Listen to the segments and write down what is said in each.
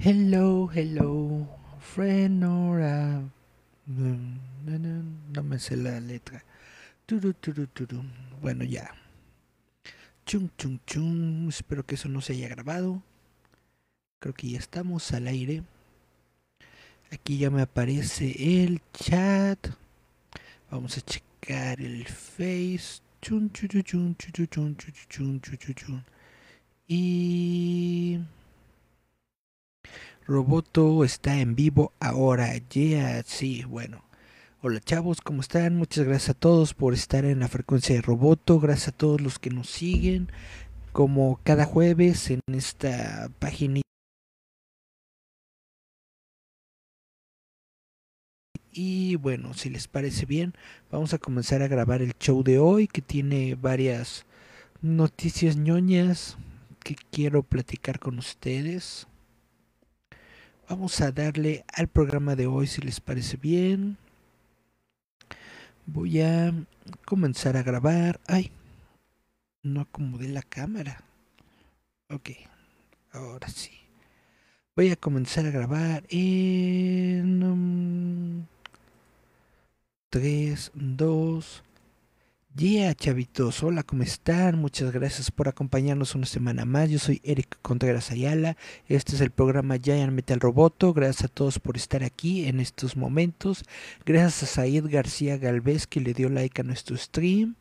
Hello, hello, Frenora. No me sé la letra. Bueno, ya. Chung, chung, chung. Espero que eso no se haya grabado. Creo que ya estamos al aire. Aquí ya me aparece el chat. Vamos a checar el face. Y... Roboto está en vivo ahora. Yeah, sí, bueno. Hola chavos, ¿cómo están? Muchas gracias a todos por estar en la frecuencia de Roboto. Gracias a todos los que nos siguen. Como cada jueves en esta página. Y bueno, si les parece bien, vamos a comenzar a grabar el show de hoy que tiene varias noticias ñoñas que quiero platicar con ustedes vamos a darle al programa de hoy si les parece bien. Voy a comenzar a grabar. Ay, no acomodé la cámara. Ok, ahora sí. Voy a comenzar a grabar en... 3, um, 2, Yeah, chavitos, hola, ¿cómo están? Muchas gracias por acompañarnos una semana más. Yo soy Eric Contreras Ayala. Este es el programa Giant Metal Roboto. Gracias a todos por estar aquí en estos momentos. Gracias a Said García Galvez que le dio like a nuestro stream.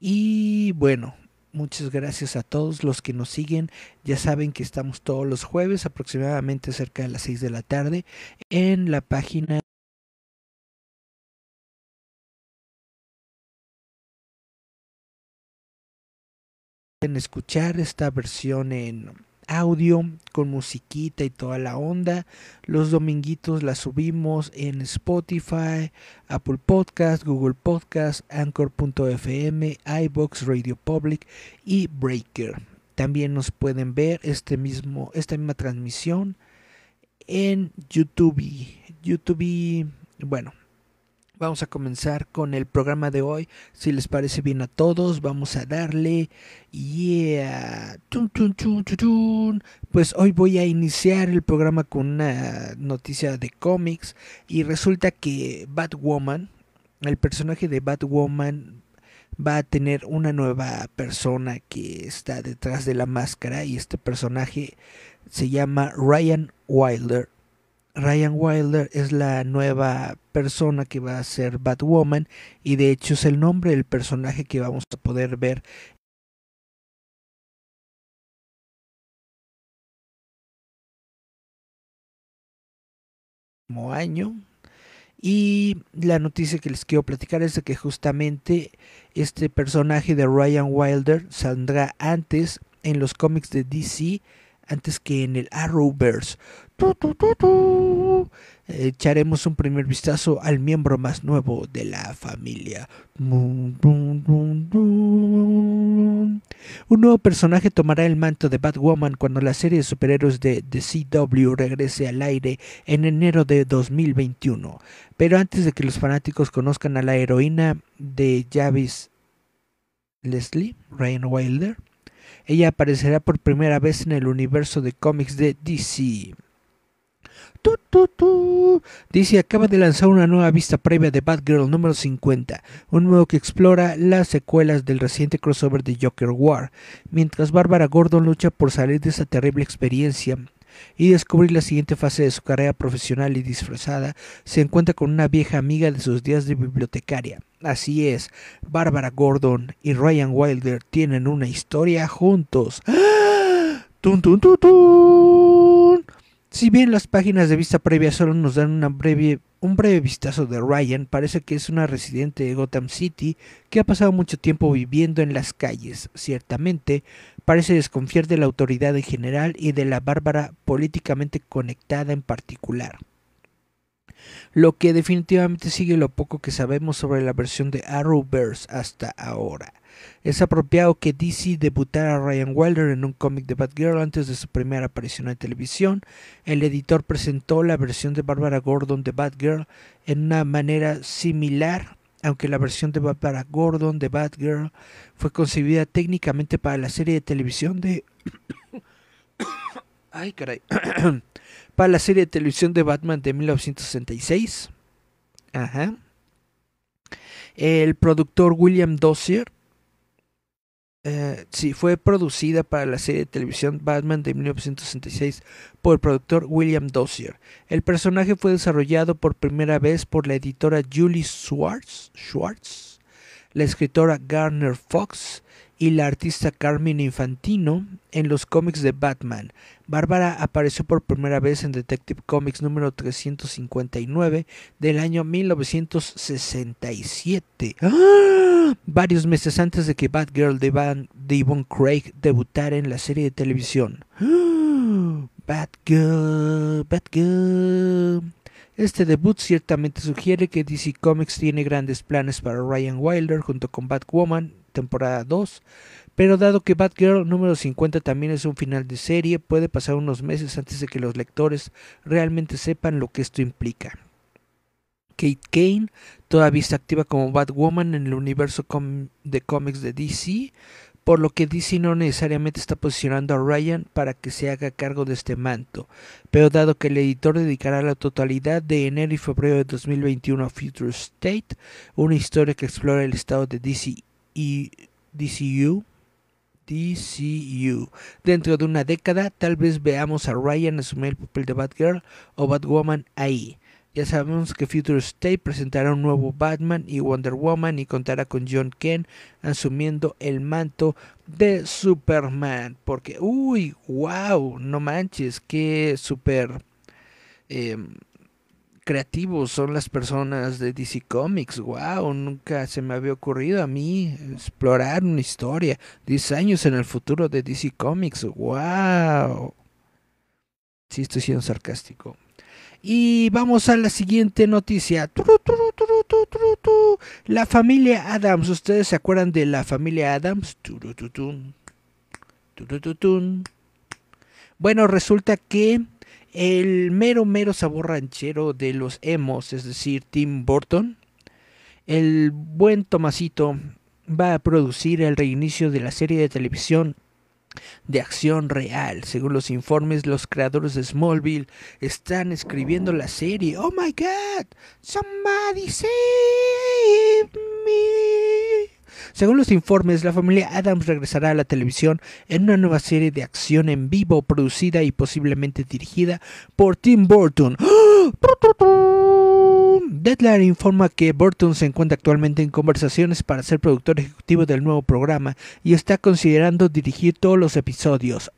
Y bueno, muchas gracias a todos los que nos siguen. Ya saben que estamos todos los jueves, aproximadamente cerca de las 6 de la tarde, en la página escuchar esta versión en audio con musiquita y toda la onda. Los dominguitos la subimos en Spotify, Apple Podcast, Google Podcast, Anchor.fm, iBox, Radio Public y Breaker. También nos pueden ver este mismo, esta misma transmisión en YouTube. YouTube, bueno, Vamos a comenzar con el programa de hoy. Si les parece bien a todos, vamos a darle. Yeah. pues hoy voy a iniciar el programa con una noticia de cómics. Y resulta que Batwoman, el personaje de Batwoman, va a tener una nueva persona que está detrás de la máscara. Y este personaje se llama Ryan Wilder. Ryan Wilder es la nueva persona que va a ser Batwoman y de hecho es el nombre del personaje que vamos a poder ver año. Y la noticia que les quiero platicar es de que justamente este personaje de Ryan Wilder saldrá antes en los cómics de DC, antes que en el Arrowverse. ¡Tú, echaremos un primer vistazo al miembro más nuevo de la familia. Un nuevo personaje tomará el manto de Batwoman cuando la serie de superhéroes de The CW regrese al aire en enero de 2021. Pero antes de que los fanáticos conozcan a la heroína de Javis Leslie, Ryan Wilder, ella aparecerá por primera vez en el universo de cómics de DC. Dice, acaba de lanzar una nueva vista previa de Batgirl número 50, un nuevo que explora las secuelas del reciente crossover de Joker War, mientras Bárbara Gordon lucha por salir de esa terrible experiencia y descubrir la siguiente fase de su carrera profesional y disfrazada, se encuentra con una vieja amiga de sus días de bibliotecaria. Así es, Bárbara Gordon y Ryan Wilder tienen una historia juntos. ¡Ah! Si bien las páginas de vista previa solo nos dan un breve vistazo de Ryan, parece que es una residente de Gotham City que ha pasado mucho tiempo viviendo en las calles. Ciertamente, parece desconfiar de la autoridad en general y de la bárbara políticamente conectada en particular lo que definitivamente sigue lo poco que sabemos sobre la versión de Arrowverse hasta ahora. Es apropiado que DC debutara a Ryan Wilder en un cómic de Batgirl antes de su primera aparición en televisión. El editor presentó la versión de Barbara Gordon de Batgirl en una manera similar, aunque la versión de Barbara Gordon de Batgirl fue concebida técnicamente para la serie de televisión de... Ay, caray. para la serie de televisión de Batman de 1966. El productor William Dossier. Eh, sí, fue producida para la serie de televisión Batman de 1966 por el productor William Dossier. El personaje fue desarrollado por primera vez por la editora Julie Schwartz, Schwartz la escritora Garner Fox y la artista Carmen Infantino en los cómics de Batman. Bárbara apareció por primera vez en Detective Comics número 359 del año 1967. ¡Ah! Varios meses antes de que Batgirl de, Van, Craig debutara en la serie de televisión. ¡Ah! Batgirl, Batgirl. Este debut ciertamente sugiere que DC Comics tiene grandes planes para Ryan Wilder junto con Batwoman temporada 2, pero dado que Batgirl número 50 también es un final de serie, puede pasar unos meses antes de que los lectores realmente sepan lo que esto implica. Kate Kane todavía está activa como Batwoman en el universo de cómics de DC, por lo que DC no necesariamente está posicionando a Ryan para que se haga cargo de este manto, pero dado que el editor dedicará la totalidad de enero y febrero de 2021 a Future State, una historia que explora el estado de DC y DCU. DCU. Dentro de una década, tal vez veamos a Ryan asumir el papel de Batgirl o Batwoman ahí. Ya sabemos que Future State presentará un nuevo Batman y Wonder Woman y contará con John Ken asumiendo el manto de Superman. Porque, uy, wow, no manches, qué super em, creativos son las personas de DC Comics. Wow, nunca se me había ocurrido a mí explorar una historia. 10 años en el futuro de DC Comics. Wow. Sí, estoy siendo sarcástico. Y vamos a la siguiente noticia. La familia Adams. ¿Ustedes se acuerdan de la familia Adams? Bueno, resulta que el mero mero sabor ranchero de los emos, es decir, Tim Burton, el buen Tomasito va a producir el reinicio de la serie de televisión de acción real. Según los informes, los creadores de Smallville están escribiendo la serie. ¡Oh my god! ¡Somebody save me! Según los informes, la familia Adams regresará a la televisión en una nueva serie de acción en vivo producida y posiblemente dirigida por Tim Burton. ¡Ah! Deadline informa que Burton se encuentra actualmente en conversaciones para ser productor ejecutivo del nuevo programa y está considerando dirigir todos los episodios.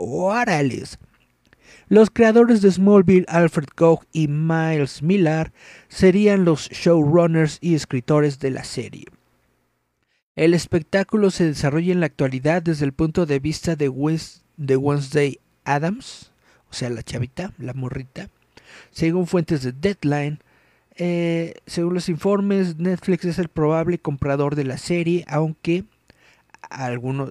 Los creadores de Smallville, Alfred Koch y Miles Millar, serían los showrunners y escritores de la serie. El espectáculo se desarrolla en la actualidad desde el punto de vista de, Wednesday Adams, o sea, la chavita, la morrita. Según fuentes de Deadline, eh, según los informes, Netflix es el probable comprador de la serie, aunque algunos,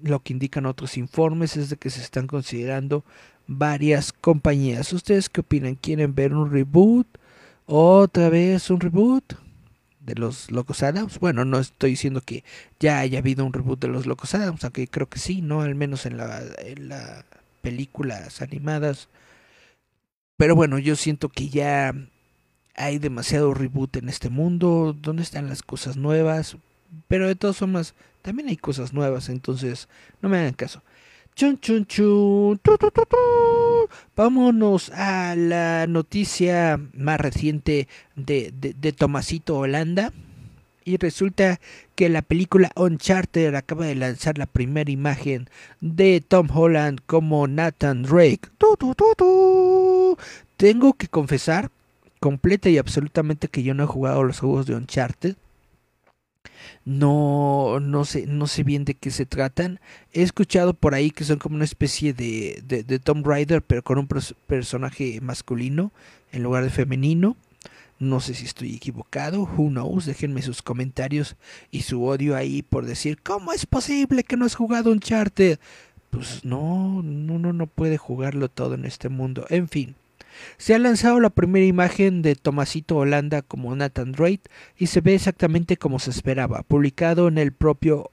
lo que indican otros informes es de que se están considerando varias compañías. ¿Ustedes qué opinan? ¿Quieren ver un reboot? ¿Otra vez un reboot? de los Locos Adams. Bueno, no estoy diciendo que ya haya habido un reboot de los Locos Adams, aunque creo que sí, ¿no? Al menos en las películas animadas. Pero bueno, yo siento que ya hay demasiado reboot en este mundo. ¿Dónde están las cosas nuevas? Pero de todas formas, también hay cosas nuevas, entonces no me hagan caso. Chun, chun, chun. Tu, Vámonos a la noticia más reciente de, de, Tomasito Holanda. Y resulta que la película Uncharted acaba de lanzar la primera imagen de Tom Holland como Nathan Drake. Tengo que confesar completa y absolutamente que yo no he jugado los juegos de Uncharted no, no, sé, no sé bien de qué se tratan. He escuchado por ahí que son como una especie de, de, de Tomb Raider, pero con un personaje masculino en lugar de femenino. No sé si estoy equivocado, who knows, déjenme sus comentarios y su odio ahí por decir, ¿cómo es posible que no has jugado un charter? Pues no, uno no puede jugarlo todo en este mundo. En fin, se ha lanzado la primera imagen de Tomasito Holanda como Nathan Drake y se ve exactamente como se esperaba. Publicado en el propio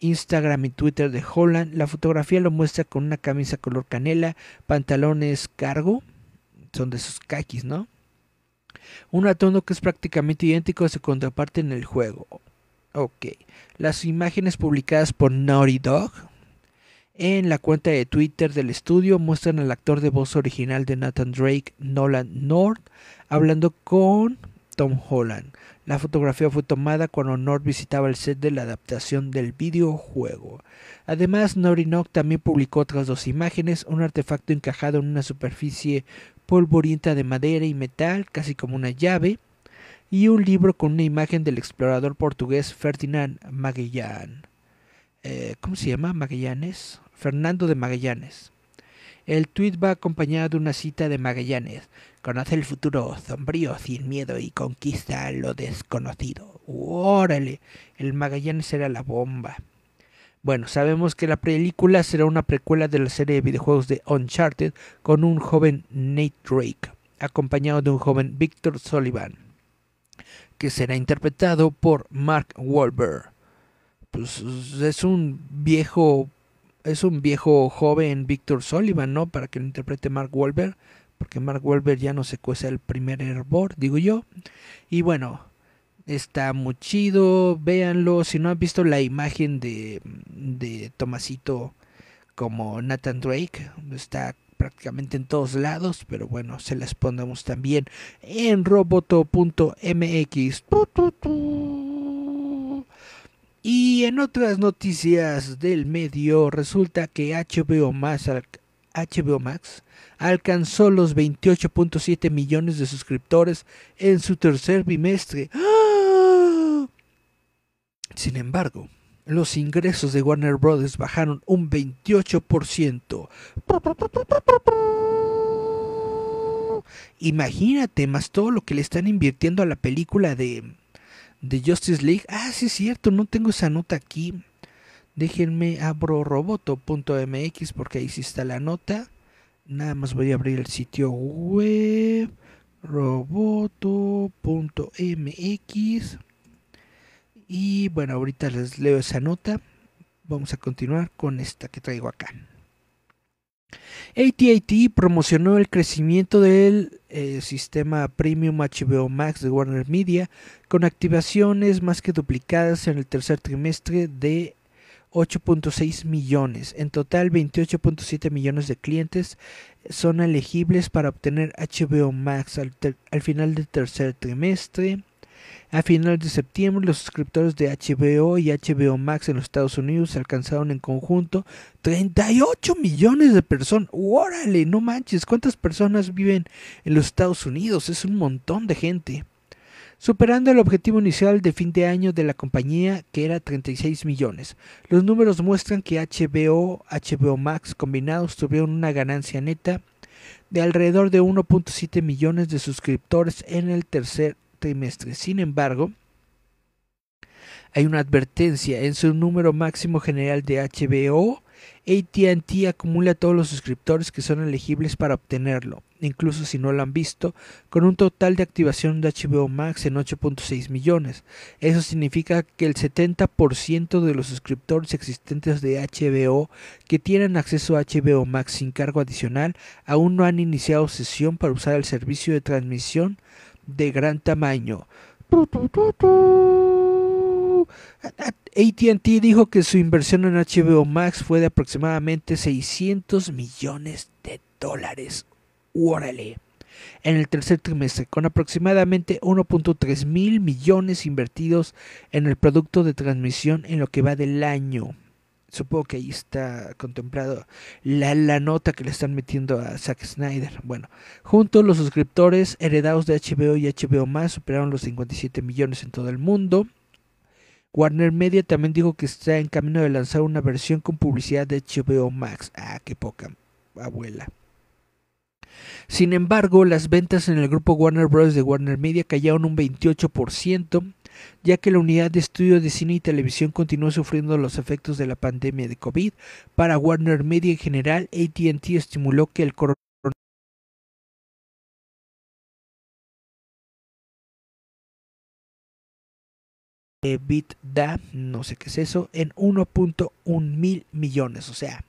Instagram y Twitter de Holland, la fotografía lo muestra con una camisa color canela, pantalones cargo, son de sus kakis, ¿no? Un atuendo que es prácticamente idéntico a su contraparte en el juego. Ok, las imágenes publicadas por Naughty Dog, en la cuenta de Twitter del estudio muestran al actor de voz original de Nathan Drake, Nolan North, hablando con Tom Holland. La fotografía fue tomada cuando North visitaba el set de la adaptación del videojuego. Además, Norinok también publicó otras dos imágenes, un artefacto encajado en una superficie polvorienta de madera y metal, casi como una llave, y un libro con una imagen del explorador portugués Ferdinand Magellan. Eh, ¿cómo se llama? Magallanes, Fernando de Magallanes. El tuit va acompañado de una cita de Magallanes. Conoce el futuro sombrío, sin miedo y conquista lo desconocido. ¡Órale! El Magallanes era la bomba. Bueno, sabemos que la película será una precuela de la serie de videojuegos de Uncharted con un joven Nate Drake, acompañado de un joven Victor Sullivan, que será interpretado por Mark Wahlberg pues es un viejo es un viejo joven Victor Sullivan, ¿no? Para que lo interprete Mark Wahlberg, porque Mark Wahlberg ya no se cuece el primer hervor, digo yo. Y bueno, está muy chido, véanlo. Si no han visto la imagen de, de Tomasito como Nathan Drake, está prácticamente en todos lados, pero bueno, se las pondremos también en roboto.mx. Y en otras noticias del medio, resulta que HBO Max, alcanzó los 28.7 millones de suscriptores en su tercer bimestre. ¡Ah! Sin embargo, los ingresos de Warner Bros. bajaron un 28%. Imagínate más todo lo que le están invirtiendo a la película de de Justice League. Ah, sí es cierto, no tengo esa nota aquí. Déjenme abro roboto.mx porque ahí sí está la nota. Nada más voy a abrir el sitio web roboto.mx. Y bueno, ahorita les leo esa nota. Vamos a continuar con esta que traigo acá. ATT promocionó el crecimiento del eh, sistema Premium HBO Max de Warner Media con activaciones más que duplicadas en el tercer trimestre de 8.6 millones. En total, 28.7 millones de clientes son elegibles para obtener HBO Max al final del tercer trimestre. A finales de septiembre, los suscriptores de HBO y HBO Max en los Estados Unidos alcanzaron en conjunto 38 millones de personas. ¡Órale! No manches, ¿cuántas personas viven en los Estados Unidos? Es un montón de gente. Superando el objetivo inicial de fin de año de la compañía, que era 36 millones. Los números muestran que HBO, HBO Max combinados tuvieron una ganancia neta de alrededor de 1.7 millones de suscriptores en el tercer trimestre. Sin embargo, hay una advertencia en su número máximo general de HBO. ATT acumula todos los suscriptores que son elegibles para obtenerlo, incluso si no lo han visto, con un total de activación de HBO Max en 8.6 millones. Eso significa que el 70% de los suscriptores existentes de HBO que tienen acceso a HBO Max sin cargo adicional aún no han iniciado sesión para usar el servicio de transmisión de gran tamaño. ATT dijo que su inversión en HBO Max fue de aproximadamente 600 millones de dólares. Órale. En el tercer trimestre, con aproximadamente 1.3 mil millones invertidos en el producto de transmisión en lo que va del año supongo que ahí está contemplado la, nota que le están metiendo a Zack Snyder. Bueno, juntos los suscriptores heredados de HBO y HBO Max superaron los 57 millones en todo el mundo. Warner Media también dijo que está en camino de lanzar una versión con publicidad de HBO Max. Ah, qué poca abuela. Sin embargo, las ventas en el grupo Warner Bros. de Warner Media cayeron un 28% ya que la unidad de estudio de cine y televisión continuó sufriendo los efectos de la pandemia de COVID. Para Warner Media en general, ATT estimuló que el coronavirus EBITDA, no sé qué es eso, en 1.1 mil millones. O sea,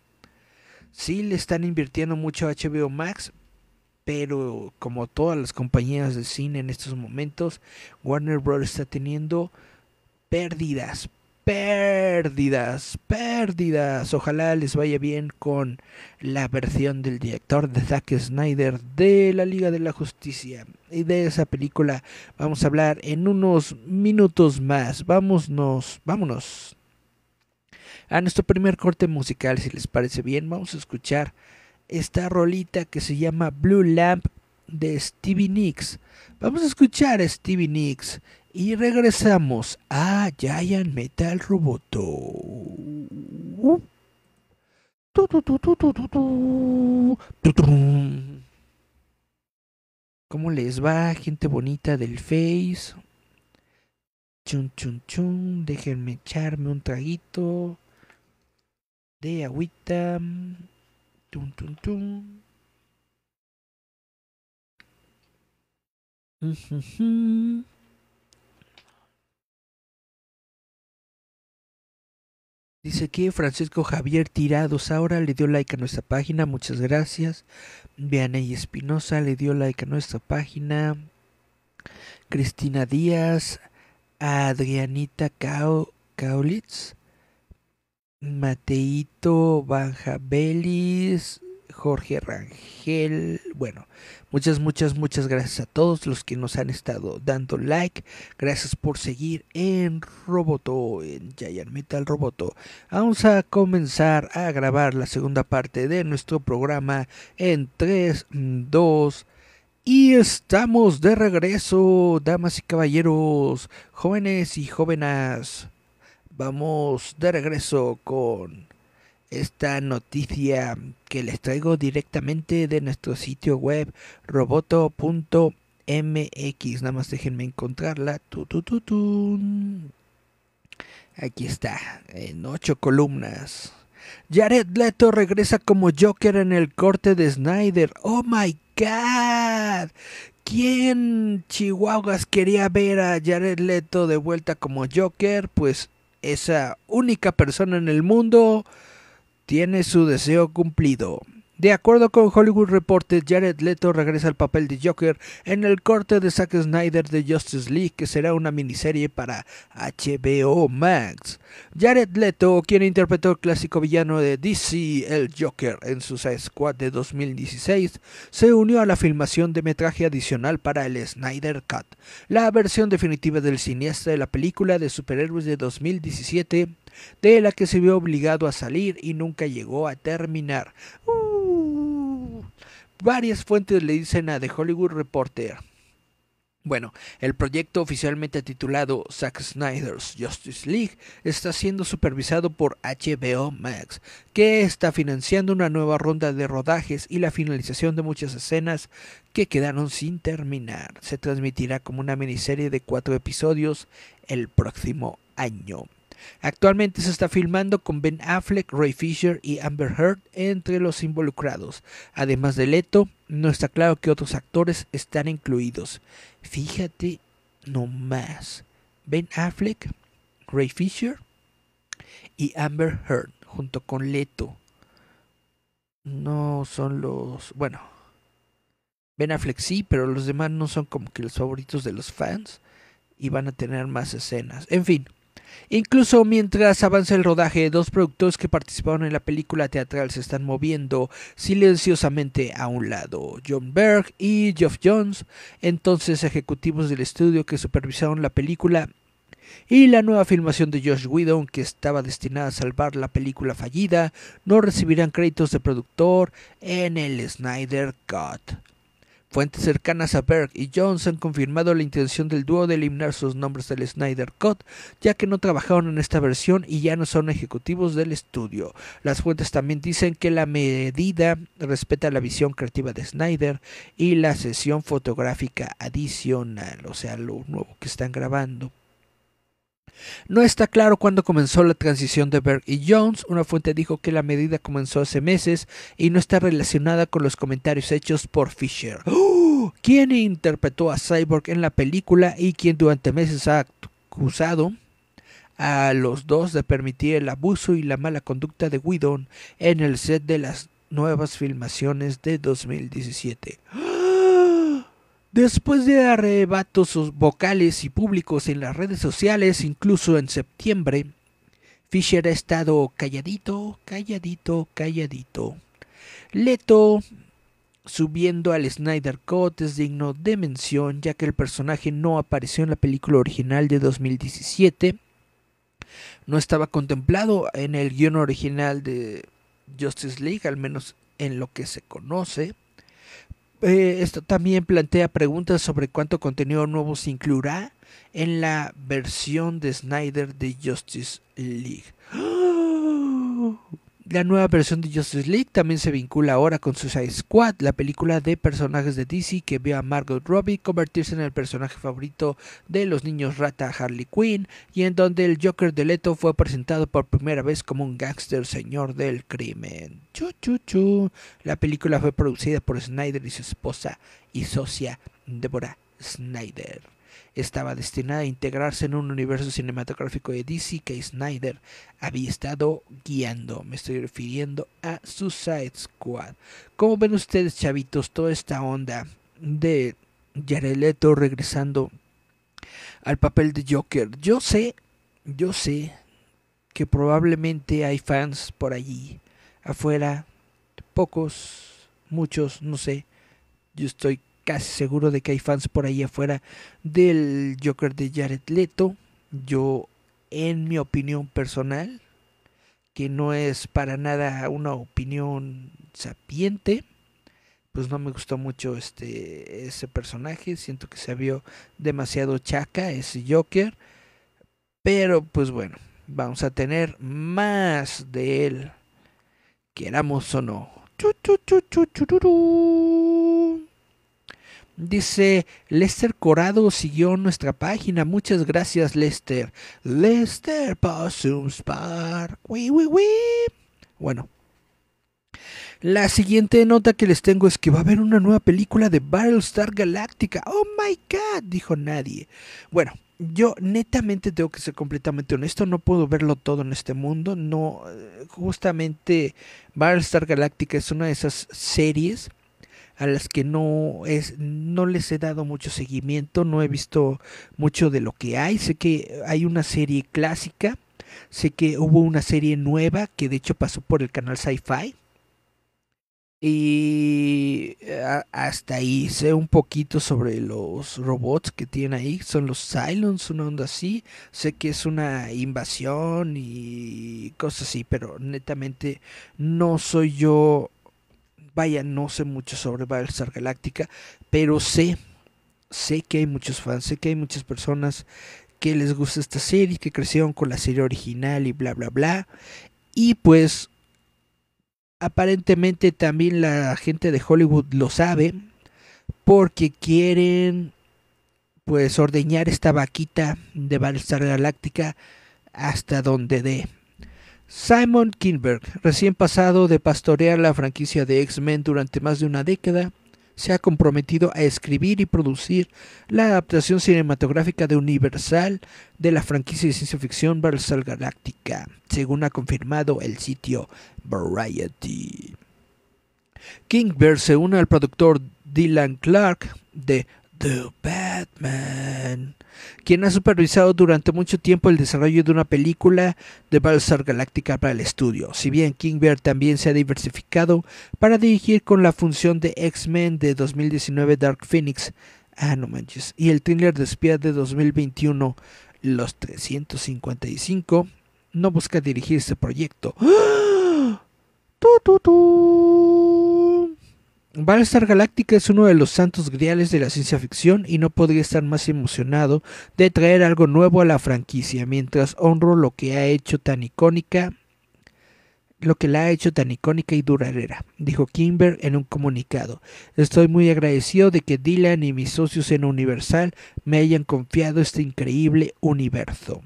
sí le están invirtiendo mucho a HBO Max, pero como todas las compañías de cine en estos momentos, Warner Bros. está teniendo pérdidas, pérdidas, pérdidas. Ojalá les vaya bien con la versión del director de Zack Snyder de la Liga de la Justicia. Y de esa película vamos a hablar en unos minutos más. Vámonos, vámonos. A nuestro primer corte musical, si les parece bien, vamos a escuchar esta rolita que se llama Blue Lamp de Stevie Nicks. Vamos a escuchar a Stevie Nicks y regresamos a Giant Metal Roboto. ¿Cómo les va, gente bonita del Face? Chun, chun, chun. Déjenme echarme un traguito de agüita. Tum, Dice aquí, Francisco Javier Tirados ahora le dio like a nuestra página, muchas gracias. Vianey Espinosa le dio like a nuestra página. Cristina Díaz, Adrianita Kaulitz Mateito Belis, Jorge Rangel. Bueno, muchas, muchas, muchas gracias a todos los que nos han estado dando like. Gracias por seguir en Roboto, en Giant Metal Roboto. Vamos a comenzar a grabar la segunda parte de nuestro programa en 3, 2, y estamos de regreso, damas y caballeros, jóvenes y jóvenes vamos de regreso con esta noticia que les traigo directamente de nuestro sitio web roboto.mx. Nada más déjenme encontrarla. Aquí está, en ocho columnas. Jared Leto regresa como Joker en el corte de Snyder. Oh my god. ¿Quién chihuahuas quería ver a Jared Leto de vuelta como Joker? Pues esa única persona en el mundo tiene su deseo cumplido. De acuerdo con Hollywood Reporter, Jared Leto regresa al papel de Joker en el corte de Zack Snyder de Justice League, que será una miniserie para HBO Max. Jared Leto, quien interpretó el clásico villano de DC, el Joker, en su Squad de 2016, se unió a la filmación de metraje adicional para el Snyder Cut, la versión definitiva del siniestro de la película de superhéroes de 2017, de la que se vio obligado a salir y nunca llegó a terminar. Varias fuentes le dicen a The Hollywood Reporter. Bueno, el proyecto oficialmente titulado Zack Snyder's Justice League está siendo supervisado por HBO Max, que está financiando una nueva ronda de rodajes y la finalización de muchas escenas que quedaron sin terminar. Se transmitirá como una miniserie de cuatro episodios el próximo año. Actualmente se está filmando con Ben Affleck, Ray Fisher y Amber Heard entre los involucrados. Además de Leto, no está claro que otros actores están incluidos. Fíjate nomás. Ben Affleck, Ray Fisher y Amber Heard junto con Leto. No son los... Bueno. Ben Affleck sí, pero los demás no son como que los favoritos de los fans y van a tener más escenas. En fin, Incluso mientras avanza el rodaje, dos productores que participaron en la película teatral se están moviendo silenciosamente a un lado, John Berg y Geoff Jones, entonces ejecutivos del estudio que supervisaron la película y la nueva filmación de Josh Whedon, que estaba destinada a salvar la película fallida, no recibirán créditos de productor en el Snyder Cut. Fuentes cercanas a Berg y Jones han confirmado la intención del dúo de eliminar sus nombres del Snyder Cut, ya que no trabajaron en esta versión y ya no son ejecutivos del estudio. Las fuentes también dicen que la medida respeta la visión creativa de Snyder y la sesión fotográfica adicional, o sea, lo nuevo que están grabando no está claro cuándo comenzó la transición de Berg y Jones. Una fuente dijo que la medida comenzó hace meses y no está relacionada con los comentarios hechos por Fisher, ¡Oh! ¿Quién interpretó a Cyborg en la película y quien durante meses ha acusado a los dos de permitir el abuso y la mala conducta de Widon en el set de las nuevas filmaciones de 2017. Después de arrebatos vocales y públicos en las redes sociales, incluso en septiembre, Fisher ha estado calladito, calladito, calladito. Leto subiendo al Snyder Cut es digno de mención, ya que el personaje no apareció en la película original de 2017. No estaba contemplado en el guion original de Justice League, al menos en lo que se conoce. Eh, esto también plantea preguntas sobre cuánto contenido nuevo se incluirá en la versión de Snyder de Justice League. ¡Ah! La nueva versión de Justice League también se vincula ahora con Suicide Squad, la película de personajes de DC que vio a Margot Robbie convertirse en el personaje favorito de los niños rata Harley Quinn y en donde el Joker de Leto fue presentado por primera vez como un gángster señor del crimen. Chu, chu, chu. La película fue producida por Snyder y su esposa y socia Deborah Snyder estaba destinada a integrarse en un universo cinematográfico de DC que Snyder había estado guiando. Me estoy refiriendo a Suicide Squad. ¿Cómo ven ustedes, chavitos, toda esta onda de Jared regresando al papel de Joker? Yo sé, yo sé que probablemente hay fans por allí afuera, pocos, muchos, no sé. Yo estoy casi seguro de que hay fans por ahí afuera del Joker de Jared Leto. Yo, en mi opinión personal, que no es para nada una opinión sapiente, pues no me gustó mucho este ese personaje, siento que se vio demasiado chaca ese Joker, pero pues bueno, vamos a tener más de él, queramos o no. ¡Chu, Dice, Lester Corado siguió nuestra página. Muchas gracias, Lester. Lester Possum Spark Bueno. La siguiente nota que les tengo es que va a haber una nueva película de Battlestar Galactica. Oh my god, dijo nadie. Bueno, yo netamente tengo que ser completamente honesto, no puedo verlo todo en este mundo. No, eh, justamente Battlestar Galactica es una de esas series a las que no es no les he dado mucho seguimiento, no he visto mucho de lo que hay. Sé que hay una serie clásica, sé que hubo una serie nueva que de hecho pasó por el canal Sci-Fi. Y eh, hasta ahí sé un poquito sobre los robots que tienen ahí. Son los Cylons, una onda así. Sé que es una invasión y cosas así, pero netamente no soy yo Vaya, no sé mucho sobre Battlestar Galáctica, pero sé, sé que hay muchos fans, sé que hay muchas personas que les gusta esta serie, que crecieron con la serie original y bla, bla, bla. Y pues, aparentemente también la gente de Hollywood lo sabe, porque quieren, pues, ordeñar esta vaquita de Battlestar Galáctica hasta donde dé. Simon Kinberg, recién pasado de pastorear la franquicia de X-Men durante más de una década, se ha comprometido a escribir y producir la adaptación cinematográfica de Universal de la franquicia de ciencia ficción Versal Galáctica, según ha confirmado el sitio Variety. Kingberg se une al productor Dylan Clark de The Batman quien ha supervisado durante mucho tiempo el desarrollo de una película de Star Galactica para el estudio. Si bien King Bear también se ha diversificado para dirigir con la función de X-Men de 2019 Dark Phoenix, ah no manches, y el thriller de espía de 2021 Los 355, no busca dirigir este proyecto. Battlestar Galáctica es uno de los santos griales de la ciencia ficción y no podría estar más emocionado de traer algo nuevo a la franquicia, mientras honro lo que ha hecho tan icónica, lo que la ha hecho tan icónica y duradera, dijo Kimber en un comunicado. Estoy muy agradecido de que Dylan y mis socios en Universal me hayan confiado este increíble universo.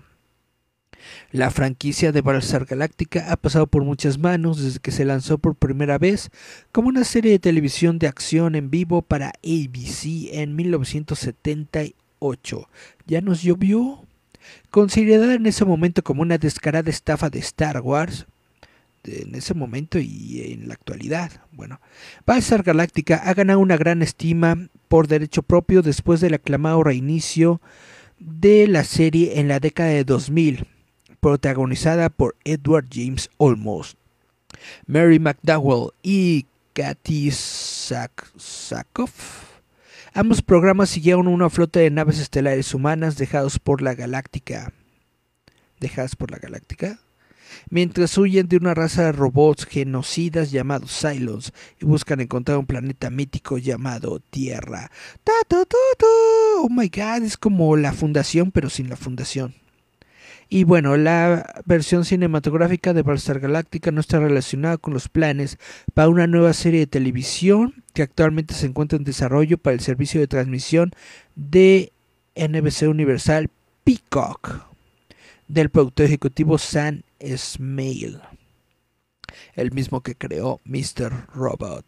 La franquicia de Balsar Galáctica ha pasado por muchas manos desde que se lanzó por primera vez como una serie de televisión de acción en vivo para ABC en 1978. ¿Ya nos llovió? Considerada en ese momento como una descarada estafa de Star Wars, en ese momento y en la actualidad. Bueno, Galactica ha ganado una gran estima por derecho propio después del aclamado reinicio de la serie en la década de 2000 protagonizada por Edward James Olmos, Mary McDowell y Kathy Sackhoff. Ambos programas siguieron una flota de naves estelares humanas dejados por la galáctica. ¿Dejadas por la galáctica? Mientras huyen de una raza de robots genocidas llamados Cylons y buscan encontrar un planeta mítico llamado Tierra. oh my god, es como la fundación pero sin la fundación. Y bueno, la versión cinematográfica de Star Galáctica no está relacionada con los planes para una nueva serie de televisión que actualmente se encuentra en desarrollo para el servicio de transmisión de NBC Universal Peacock del productor ejecutivo Sam Smale, el mismo que creó Mr. Robot.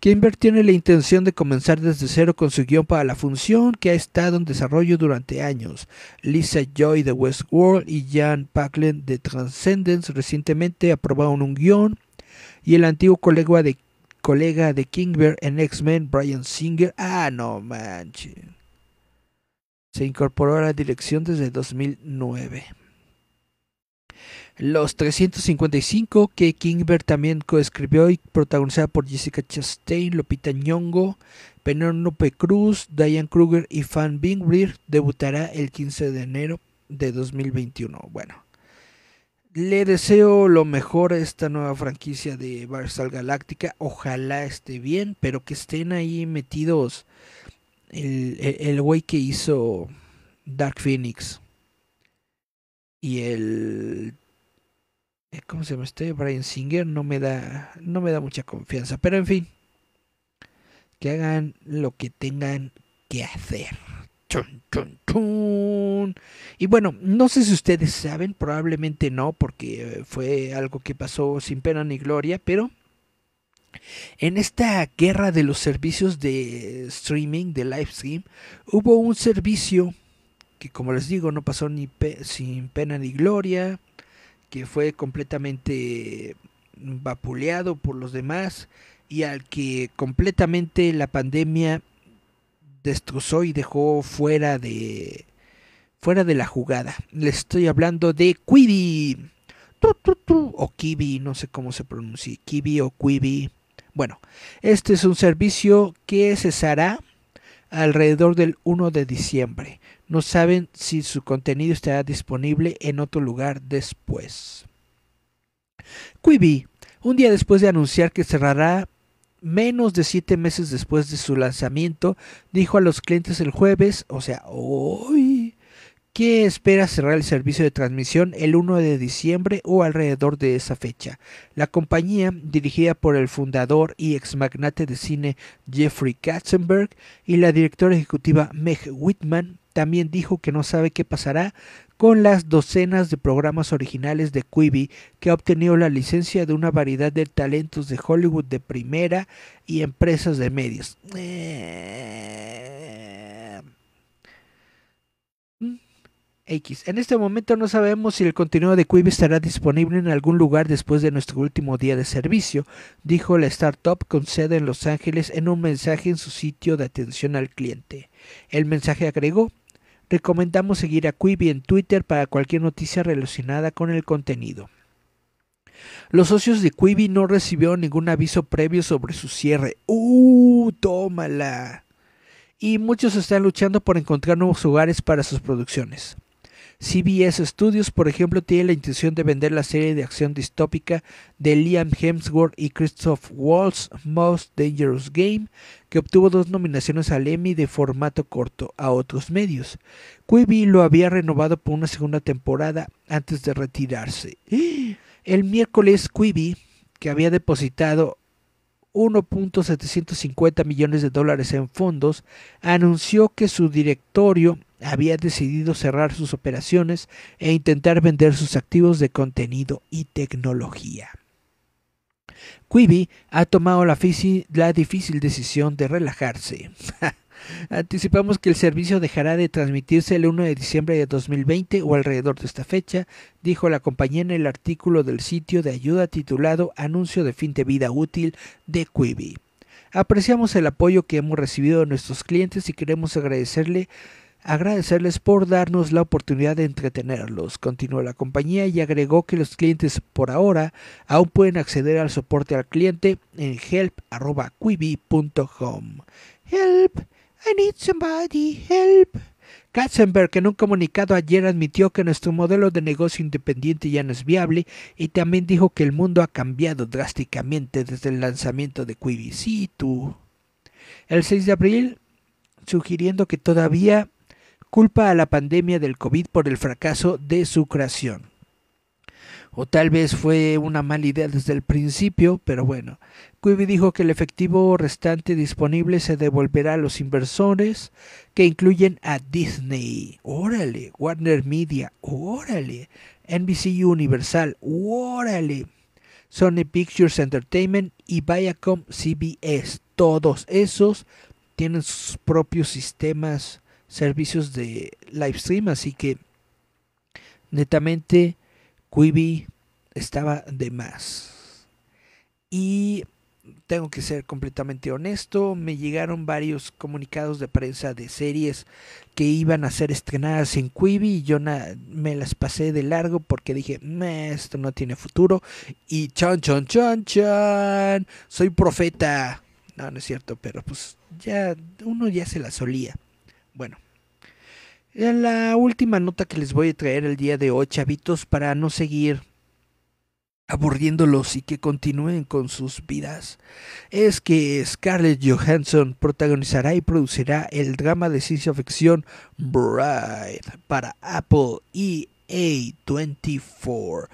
Kimber tiene la intención de comenzar desde cero con su guión para la función que ha estado en desarrollo durante años. Lisa Joy de Westworld y Jan Paklen de Transcendence recientemente aprobaron un guión y el antiguo colega de, colega de Kimber en X-Men, Brian Singer. Ah, no manches. Se incorporó a la dirección desde 2009. Los 355, que Kingbert también coescribió y protagonizada por Jessica Chastain, Lopita Nyongo, Penélope Cruz, Diane Kruger y Fan Bingrir, debutará el 15 de enero de 2021. Bueno, le deseo lo mejor a esta nueva franquicia de Barsal Galáctica. Ojalá esté bien, pero que estén ahí metidos el güey que hizo Dark Phoenix y el eh, ¿Cómo se llama este? Brian Singer no me da, no me da mucha confianza. Pero en fin, que hagan lo que tengan que hacer. Y bueno, no sé si ustedes saben, probablemente no, porque fue algo que pasó sin pena ni gloria, pero en esta guerra de los servicios de streaming, de live stream, hubo un servicio que como les digo no pasó ni sin pena ni gloria, que fue completamente vapuleado por los demás y al que completamente la pandemia destrozó y dejó fuera de fuera de la jugada. Le estoy hablando de Quibi. o Quibi, no sé cómo se pronuncia, Quibi o Quibi. Bueno, este es un servicio que cesará alrededor del 1 de diciembre. No saben si su contenido estará disponible en otro lugar después. Quibi, un día después de anunciar que cerrará menos de 7 meses después de su lanzamiento, dijo a los clientes el jueves, o sea, hoy que espera cerrar el servicio de transmisión el 1 de diciembre o alrededor de esa fecha. La compañía, dirigida por el fundador y ex magnate de cine Jeffrey Katzenberg y la directora ejecutiva Meg Whitman, también dijo que no sabe qué pasará con las docenas de programas originales de Quibi que ha obtenido la licencia de una variedad de talentos de Hollywood de primera y empresas de medios. Eh, X. En este momento no sabemos si el contenido de Quibi estará disponible en algún lugar después de nuestro último día de servicio, dijo la startup con sede en Los Ángeles en un mensaje en su sitio de atención al cliente. El mensaje agregó, recomendamos seguir a Quibi en Twitter para cualquier noticia relacionada con el contenido. Los socios de Quibi no recibió ningún aviso previo sobre su cierre. ¡Uh! ¡Tómala! Y muchos están luchando por encontrar nuevos hogares para sus producciones. CBS Studios, por ejemplo, tiene la intención de vender la serie de acción distópica de Liam Hemsworth y Christoph Waltz, Most Dangerous Game, que obtuvo dos nominaciones al Emmy de formato corto a otros medios. Quibi lo había renovado por una segunda temporada antes de retirarse. El miércoles Quibi, que había depositado 1.750 millones de dólares en fondos, anunció que su directorio había decidido cerrar sus operaciones e intentar vender sus activos de contenido y tecnología. Quibi ha tomado la, difícil decisión de relajarse. Anticipamos que el servicio dejará de transmitirse el 1 de diciembre de 2020 o alrededor de esta fecha, dijo la compañía en el artículo del sitio de ayuda titulado Anuncio de fin de vida útil de Quibi. Apreciamos el apoyo que hemos recibido de nuestros clientes y queremos agradecerle agradecerles por darnos la oportunidad de entretenerlos. Continuó la compañía y agregó que los clientes por ahora aún pueden acceder al soporte al cliente en help.quibi.com. Help, I need somebody, help. Katzenberg en un comunicado ayer admitió que nuestro modelo de negocio independiente ya no es viable y también dijo que el mundo ha cambiado drásticamente desde el lanzamiento de Quibi. Sí, El 6 de abril, sugiriendo que todavía culpa a la pandemia del COVID por el fracaso de su creación. O tal vez fue una mala idea desde el principio, pero bueno. Quibi dijo que el efectivo restante disponible se devolverá a los inversores, que incluyen a Disney, órale, Warner Media, órale, NBC Universal, órale, Sony Pictures Entertainment y Viacom CBS. Todos esos tienen sus propios sistemas servicios de Livestream así que netamente Quibi estaba de más. Y tengo que ser completamente honesto, me llegaron varios comunicados de prensa de series que iban a ser estrenadas en Quibi y yo me las pasé de largo porque dije, esto no tiene futuro y chon chon chon chan, soy profeta. No, no es cierto, pero pues ya uno ya se la solía. Bueno, la última nota que les voy a traer el día de hoy, chavitos, para no seguir aburriéndolos y que continúen con sus vidas, es que Scarlett Johansson protagonizará y producirá el drama de ciencia ficción Bride para Apple EA24.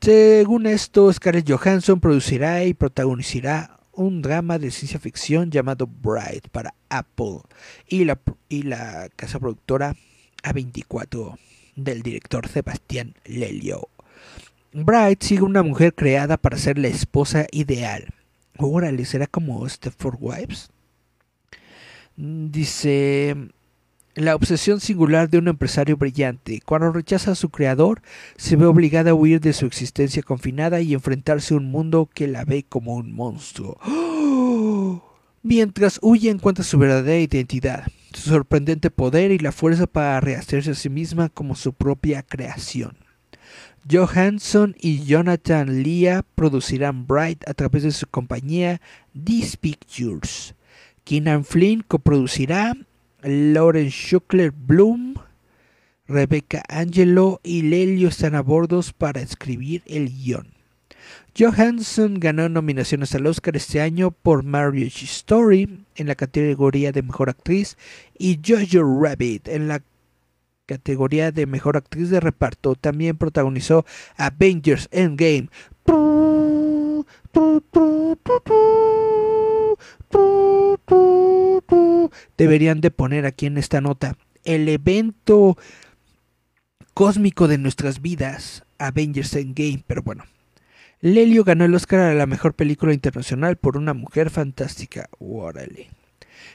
Según esto, Scarlett Johansson producirá y protagonizará un drama de ciencia ficción llamado Bright para Apple y la, y la casa productora A24 del director Sebastián Lelio. Bright sigue una mujer creada para ser la esposa ideal. Órale, ¿será como Stepford Wives? Mm, dice, la obsesión singular de un empresario brillante. Cuando rechaza a su creador, se ve obligada a huir de su existencia confinada y enfrentarse a un mundo que la ve como un monstruo. Mientras huye encuentra su verdadera identidad, su sorprendente poder y la fuerza para rehacerse a sí misma como su propia creación. Johansson y Jonathan Leah producirán Bright a través de su compañía These Pictures. Keenan Flynn coproducirá Lauren Schuckler Bloom, Rebecca Angelo y Lelio están a bordos para escribir el guión. Johansson ganó nominaciones al Oscar este año por Marriage Story en la categoría de Mejor Actriz y Jojo Rabbit en la categoría de Mejor Actriz de Reparto. También protagonizó Avengers Endgame deberían de poner aquí en esta nota. El evento cósmico de nuestras vidas, Avengers Endgame, pero bueno. Lelio ganó el Oscar a la mejor película internacional por Una Mujer Fantástica. Órale.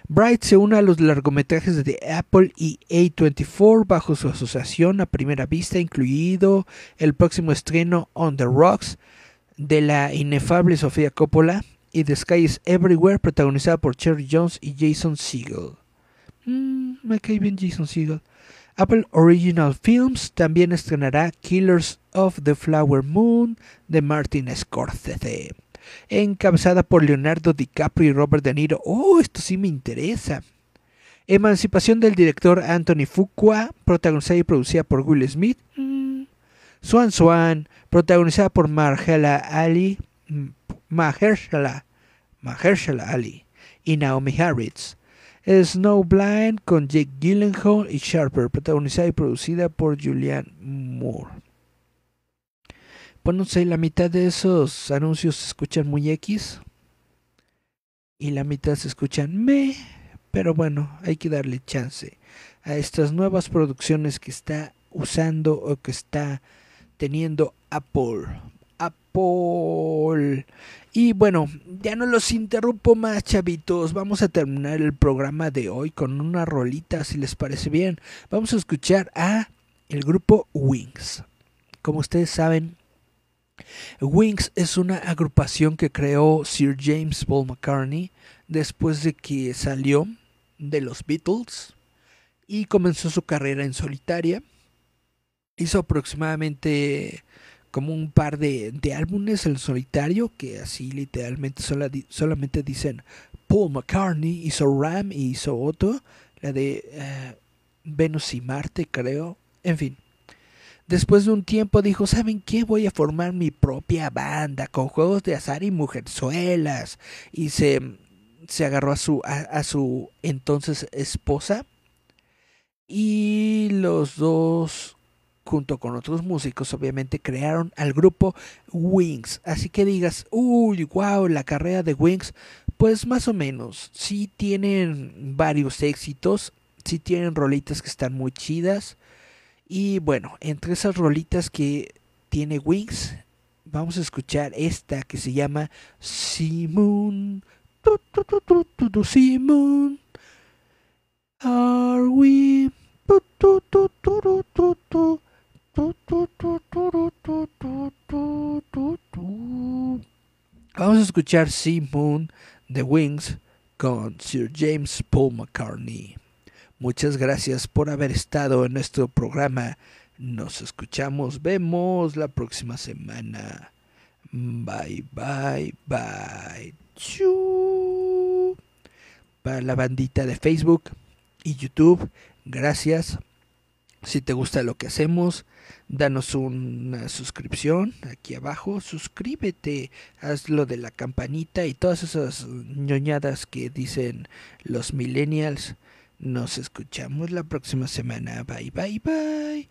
Bright se une a los largometrajes de Apple y A24 bajo su asociación a primera vista, incluido el próximo estreno On the Rocks de la inefable Sofía Coppola, y The Sky is Everywhere, protagonizada por Cherry Jones y Jason Segel. Mmm... me cae bien Jason Segel. Apple Original Films también estrenará Killers of the Flower Moon de Martin Scorsese, encabezada por Leonardo DiCaprio y Robert De Niro. Oh, esto sí me interesa. Emancipación del director Anthony Fuqua, protagonizada y producida por Will Smith. Mm. Swan Swan, protagonizada por Margela Ali, mm, Mahershala, Mahershala Ali y Naomi Harris. Snowblind con Jake Gyllenhaal y Sharper, protagonizada y producida por Julianne Moore. bueno sé, la mitad de esos anuncios se escuchan muy X y la mitad se escuchan me, pero bueno, hay que darle chance a estas nuevas producciones que está usando o que está teniendo Apple Paul Y bueno, ya no los interrumpo más, chavitos. Vamos a terminar el programa de hoy con una rolita, si les parece bien. Vamos a escuchar a el grupo Wings. Como ustedes saben, Wings es una agrupación que creó Sir James Paul McCartney después de que salió de los Beatles y comenzó su carrera en solitaria. Hizo aproximadamente como un par de, álbumes en solitario que así literalmente solamente dicen Paul McCartney hizo Ram y hizo otro, la de eh, Venus y Marte creo, en fin. Después de un tiempo dijo, ¿saben qué? Voy a formar mi propia banda con juegos de azar y mujerzuelas. Y se, se agarró a su, a su entonces esposa. Y los dos junto con otros músicos, obviamente crearon al grupo Wings. Así que digas, uy, wow, la carrera de Wings, pues más o menos, sí tienen varios éxitos, sí tienen rolitas que están muy chidas. Y bueno, entre esas rolitas que tiene Wings, vamos a escuchar esta que se llama Simon. Simon. Are we? Vamos a escuchar Sea Moon The Wings con Sir James Paul McCartney. Muchas gracias por haber estado en nuestro programa. Nos escuchamos, vemos la próxima semana. Bye, bye, bye. Para la bandita de Facebook y YouTube, gracias. Si te gusta lo que hacemos, danos una suscripción aquí abajo, suscríbete, haz lo de la campanita y todas esas ñoñadas que dicen los millennials. Nos escuchamos la próxima semana. Bye, bye, bye.